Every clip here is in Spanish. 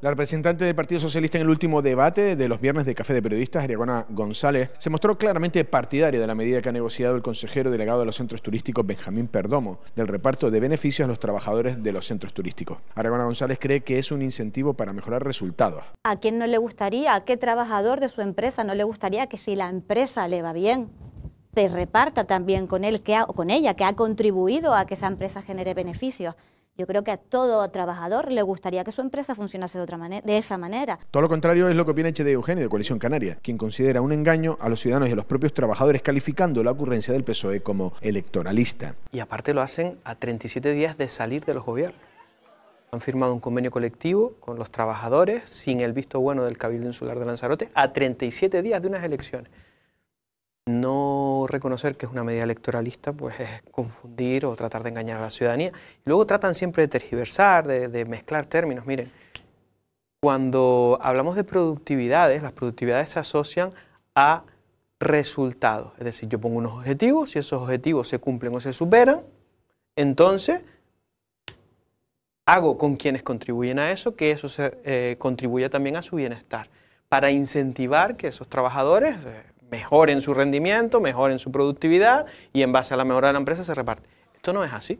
La representante del Partido Socialista en el último debate de los viernes de Café de Periodistas, Ariagona González, se mostró claramente partidaria de la medida que ha negociado el consejero delegado de los centros turísticos, Benjamín Perdomo, del reparto de beneficios a los trabajadores de los centros turísticos. Ariagona González cree que es un incentivo para mejorar resultados. ¿A quién no le gustaría, a qué trabajador de su empresa no le gustaría que si la empresa le va bien, se reparta también con él con ella, que ha contribuido a que esa empresa genere beneficios? Yo creo que a todo trabajador le gustaría que su empresa funcionase de, otra manera, de esa manera. Todo lo contrario es lo que opina HD Eugenio de Coalición Canaria, quien considera un engaño a los ciudadanos y a los propios trabajadores calificando la ocurrencia del PSOE como electoralista. Y aparte lo hacen a 37 días de salir de los gobiernos. Han firmado un convenio colectivo con los trabajadores sin el visto bueno del Cabildo Insular de Lanzarote a 37 días de unas elecciones. No reconocer que es una medida electoralista pues es confundir o tratar de engañar a la ciudadanía. Luego tratan siempre de tergiversar, de, mezclar términos. Miren, cuando hablamos de productividades, las productividades se asocian a resultados. Es decir, yo pongo unos objetivos, si esos objetivos se cumplen o se superan, entonces hago con quienes contribuyen a eso que eso se, eh, contribuya también a su bienestar, para incentivar que esos trabajadores... Eh, mejoren su rendimiento, mejoren su productividad y en base a la mejora de la empresa se reparte. Esto no es así.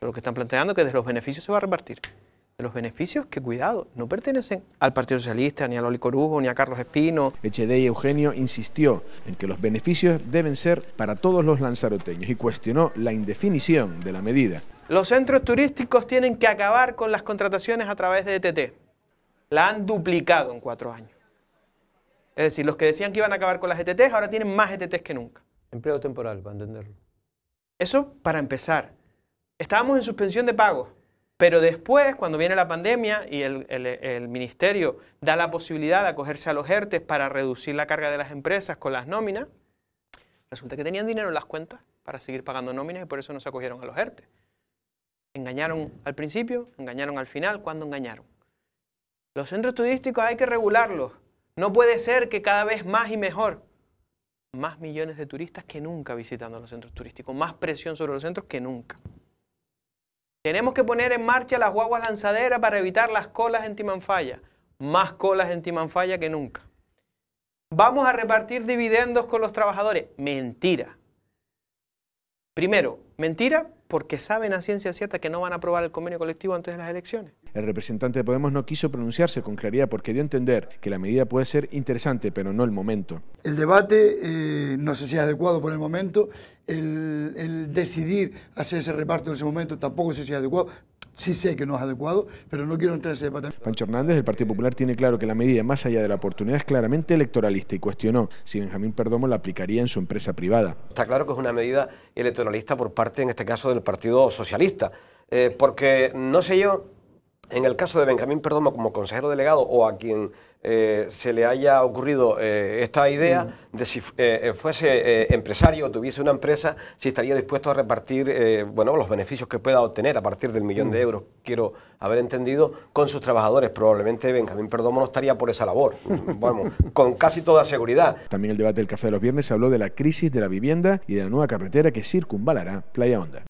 Lo que están planteando es que de los beneficios se va a repartir. De los beneficios que, cuidado, no pertenecen al Partido Socialista, ni a Loli Corujo, ni a Carlos Espino. y Eugenio insistió en que los beneficios deben ser para todos los lanzaroteños y cuestionó la indefinición de la medida. Los centros turísticos tienen que acabar con las contrataciones a través de ETT. La han duplicado en cuatro años. Es decir, los que decían que iban a acabar con las ETTs ahora tienen más ETTs que nunca. Empleo temporal, para entenderlo. Eso para empezar. Estábamos en suspensión de pagos, pero después, cuando viene la pandemia y el, ministerio da la posibilidad de acogerse a los ERTES para reducir la carga de las empresas con las nóminas, resulta que tenían dinero en las cuentas para seguir pagando nóminas y por eso no se acogieron a los ERTES. Engañaron al principio, engañaron al final, ¿cuándo engañaron? Los centros turísticos hay que regularlos. No puede ser que cada vez más y mejor. Más millones de turistas que nunca visitando los centros turísticos, más presión sobre los centros que nunca. Tenemos que poner en marcha las guaguas lanzaderas para evitar las colas en Timanfaya. Más colas en Timanfaya que nunca. Vamos a repartir dividendos con los trabajadores. Mentira. Primero, Mentira, porque saben a ciencia cierta que no van a aprobar el convenio colectivo antes de las elecciones. El representante de Podemos no quiso pronunciarse con claridad porque dio a entender que la medida puede ser interesante, pero no el momento. El debate eh, no sé si adecuado por el momento, el, decidir hacer ese reparto en ese momento tampoco se si adecuado, sí sé que no es adecuado, pero no quiero entrar en ese debate. Pancho Hernández del Partido Popular tiene claro que la medida, más allá de la oportunidad, es claramente electoralista y cuestionó si Benjamín Perdomo la aplicaría en su empresa privada. Está claro que es una medida electoralista por parte, en este caso, del Partido Socialista, eh, porque no sé yo en el caso de Benjamín Perdomo como consejero delegado o a quien eh, se le haya ocurrido eh, esta idea mm. de si eh, fuese empresario o tuviese una empresa, si estaría dispuesto a repartir bueno, los beneficios que pueda obtener a partir del millón de mm. euros, quiero haber entendido, con sus trabajadores. Probablemente Benjamín Perdomo no estaría por esa labor, con casi toda seguridad. También el debate del Café de los Viernes se habló de la crisis de la vivienda y de la nueva carretera que circunvalará Playa Honda.